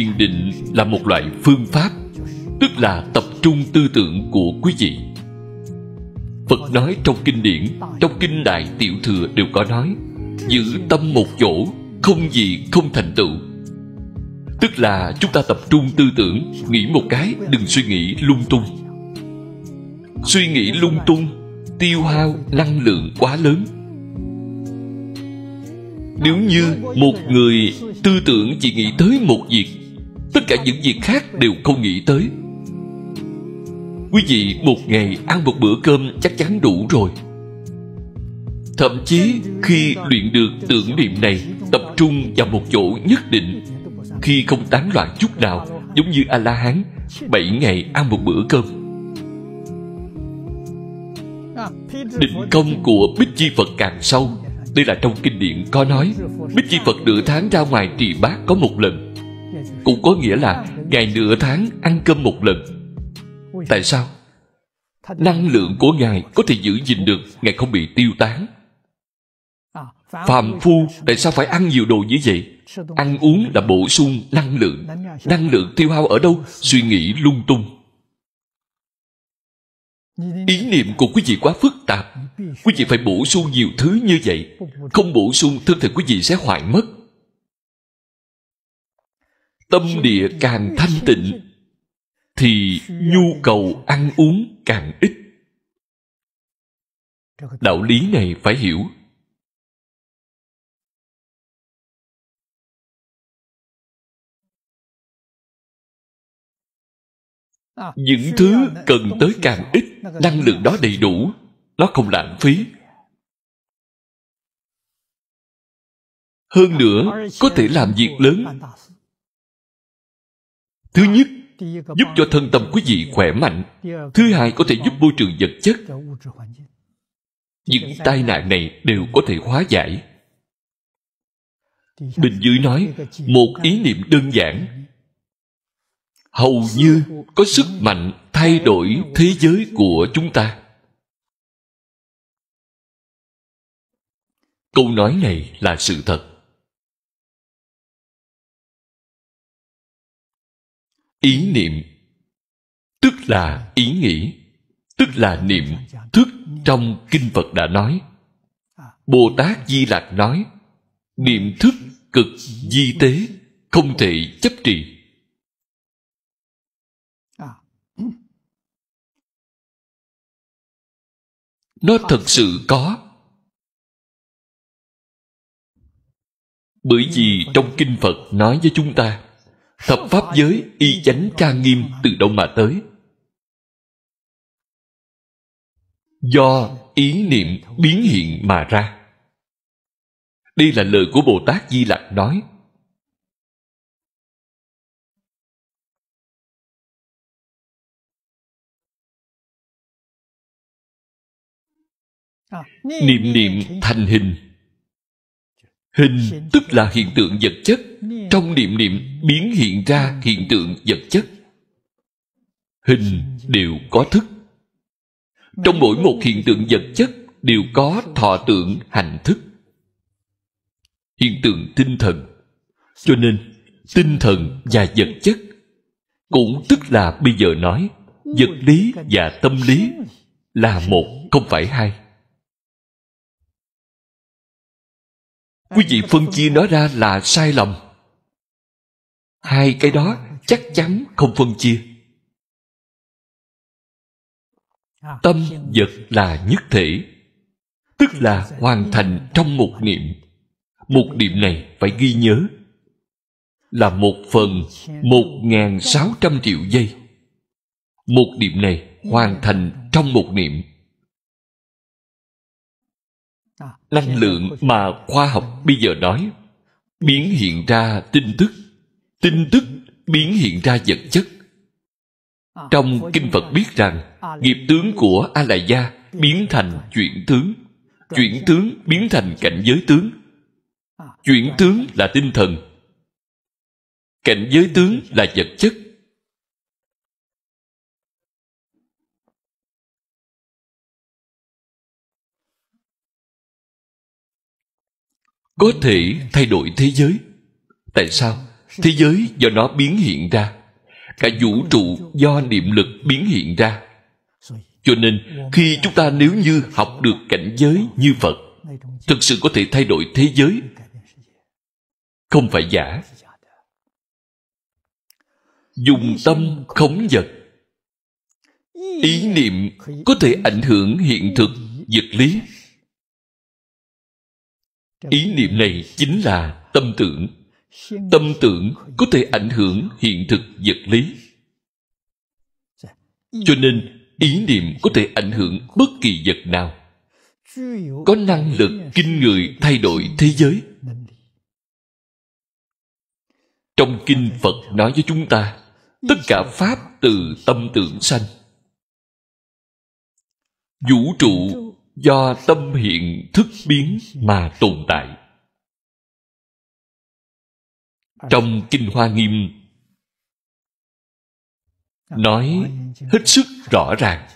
thiền định là một loại phương pháp tức là tập trung tư tưởng của quý vị phật nói trong kinh điển trong kinh đại tiểu thừa đều có nói giữ tâm một chỗ không gì không thành tựu tức là chúng ta tập trung tư tưởng nghĩ một cái đừng suy nghĩ lung tung suy nghĩ lung tung tiêu hao năng lượng quá lớn nếu như một người tư tưởng chỉ nghĩ tới một việc tất cả những việc khác đều không nghĩ tới quý vị một ngày ăn một bữa cơm chắc chắn đủ rồi thậm chí khi luyện được tưởng niệm này tập trung vào một chỗ nhất định khi không tán loạn chút nào giống như a la hán bảy ngày ăn một bữa cơm định công của bích chi phật càng sâu đây là trong kinh điển có nói bích chi phật nửa tháng ra ngoài trì bác có một lần cũng có nghĩa là ngày nửa tháng ăn cơm một lần tại sao năng lượng của ngài có thể giữ gìn được ngài không bị tiêu tán phàm phu tại sao phải ăn nhiều đồ như vậy ăn uống là bổ sung năng lượng năng lượng tiêu hao ở đâu suy nghĩ lung tung ý niệm của quý vị quá phức tạp quý vị phải bổ sung nhiều thứ như vậy không bổ sung thân thể quý vị sẽ hoại mất tâm địa càng thanh tịnh thì nhu cầu ăn uống càng ít đạo lý này phải hiểu những thứ cần tới càng ít năng lượng đó đầy đủ nó không lãng phí hơn nữa có thể làm việc lớn thứ nhất giúp cho thân tâm quý vị khỏe mạnh thứ hai có thể giúp môi trường vật chất những tai nạn này đều có thể hóa giải bình dưới nói một ý niệm đơn giản hầu như có sức mạnh thay đổi thế giới của chúng ta câu nói này là sự thật ý niệm tức là ý nghĩ tức là niệm thức trong kinh phật đã nói bồ tát di lạc nói niệm thức cực di tế không thể chấp trì nó thật sự có bởi vì trong kinh phật nói với chúng ta thập pháp giới y chánh ca nghiêm từ đâu mà tới do ý niệm biến hiện mà ra đây là lời của bồ tát di lặc nói à, niệm niệm thành hình hình tức là hiện tượng vật chất trong niệm niệm biến hiện ra hiện tượng vật chất hình đều có thức trong mỗi một hiện tượng vật chất đều có thọ tượng hành thức hiện tượng tinh thần cho nên tinh thần và vật chất cũng tức là bây giờ nói vật lý và tâm lý là một không phải hai quý vị phân chia nó ra là sai lầm hai cái đó chắc chắn không phân chia tâm vật là nhất thể tức là hoàn thành trong một niệm một niệm này phải ghi nhớ là một phần một ngàn sáu trăm triệu giây một niệm này hoàn thành trong một niệm năng lượng mà khoa học bây giờ nói biến hiện ra tin tức tin tức biến hiện ra vật chất ờ, trong kinh phật biết rằng ờ, nghiệp tướng của a la gia biến dạ, thành dạ. chuyển tướng dạ, chuyển tướng biến thành cảnh giới tướng ờ, chuyển tướng là tinh thần cảnh giới tướng là vật chất có thể thay đổi thế giới tại sao thế giới do nó biến hiện ra cả vũ trụ do niệm lực biến hiện ra cho nên khi chúng ta nếu như học được cảnh giới như phật thực sự có thể thay đổi thế giới không phải giả dùng tâm khống vật ý niệm có thể ảnh hưởng hiện thực vật lý ý niệm này chính là tâm tưởng tâm tưởng có thể ảnh hưởng hiện thực vật lý cho nên ý niệm có thể ảnh hưởng bất kỳ vật nào có năng lực kinh người thay đổi thế giới trong kinh phật nói với chúng ta tất cả pháp từ tâm tưởng sanh vũ trụ do tâm hiện thức biến mà tồn tại trong kinh hoa nghiêm nói hết sức rõ ràng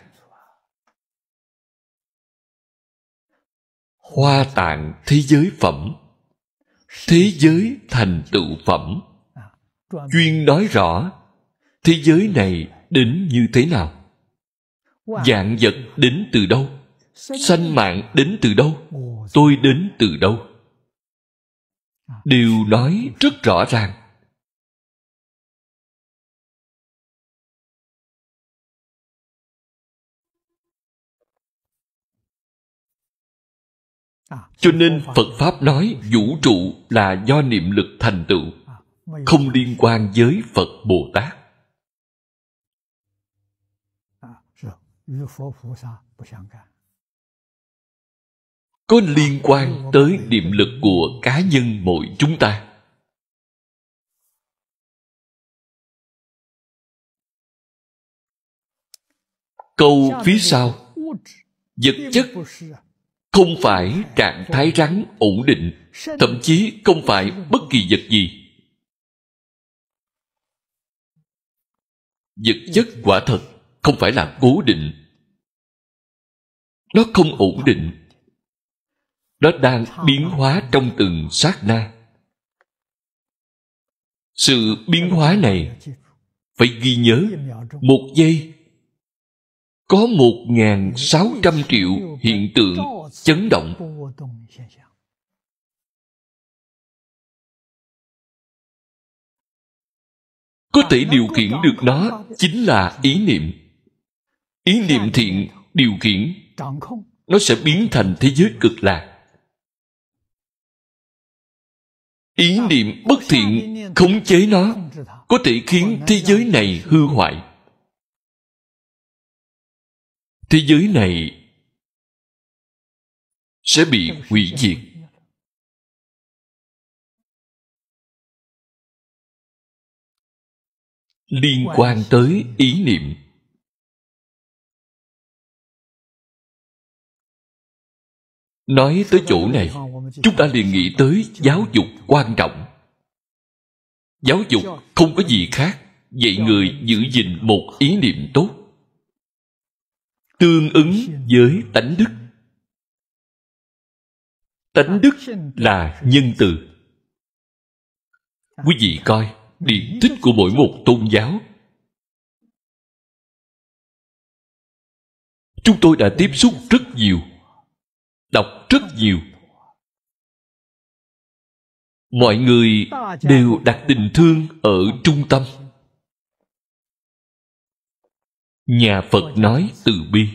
hoa tạng thế giới phẩm thế giới thành tựu phẩm chuyên nói rõ thế giới này đến như thế nào dạng vật đến từ đâu sanh mạng đến từ đâu tôi đến từ đâu điều nói rất rõ ràng cho nên phật pháp nói vũ trụ là do niệm lực thành tựu không liên quan với phật bồ tát Phật có liên quan tới niệm lực của cá nhân mỗi chúng ta câu phía sau vật chất không phải trạng thái rắn ổn định thậm chí không phải bất kỳ vật gì vật chất quả thật không phải là cố định nó không ổn định nó đang biến hóa trong từng sát na sự biến hóa này phải ghi nhớ một giây có một ngàn sáu trăm triệu hiện tượng chấn động có thể điều khiển được nó chính là ý niệm ý niệm thiện điều khiển nó sẽ biến thành thế giới cực lạc ý niệm bất thiện khống chế nó có thể khiến thế giới này hư hoại thế giới này sẽ bị hủy diệt liên quan tới ý niệm nói tới chỗ này chúng ta liền nghĩ tới giáo dục quan trọng giáo dục không có gì khác dạy người giữ gìn một ý niệm tốt tương ứng với tánh đức tánh đức là nhân từ quý vị coi điển tích của mỗi một tôn giáo chúng tôi đã tiếp xúc rất nhiều đọc rất nhiều mọi người đều đặt tình thương ở trung tâm nhà phật nói từ bi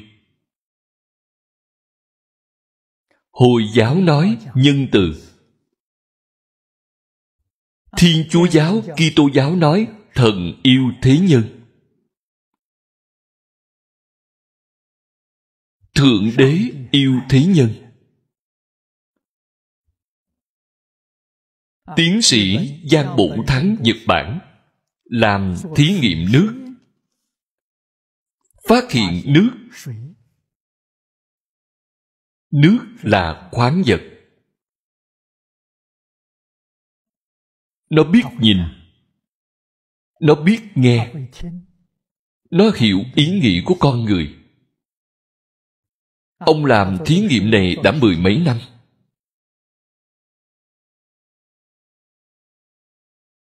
hồi giáo nói nhân từ thiên chúa giáo kitô giáo nói thần yêu thế nhân thượng đế yêu thế nhân tiến sĩ giang bổn thắng nhật bản làm thí nghiệm nước phát hiện nước nước là khoáng vật nó biết nhìn nó biết nghe nó hiểu ý nghĩ của con người ông làm thí nghiệm này đã mười mấy năm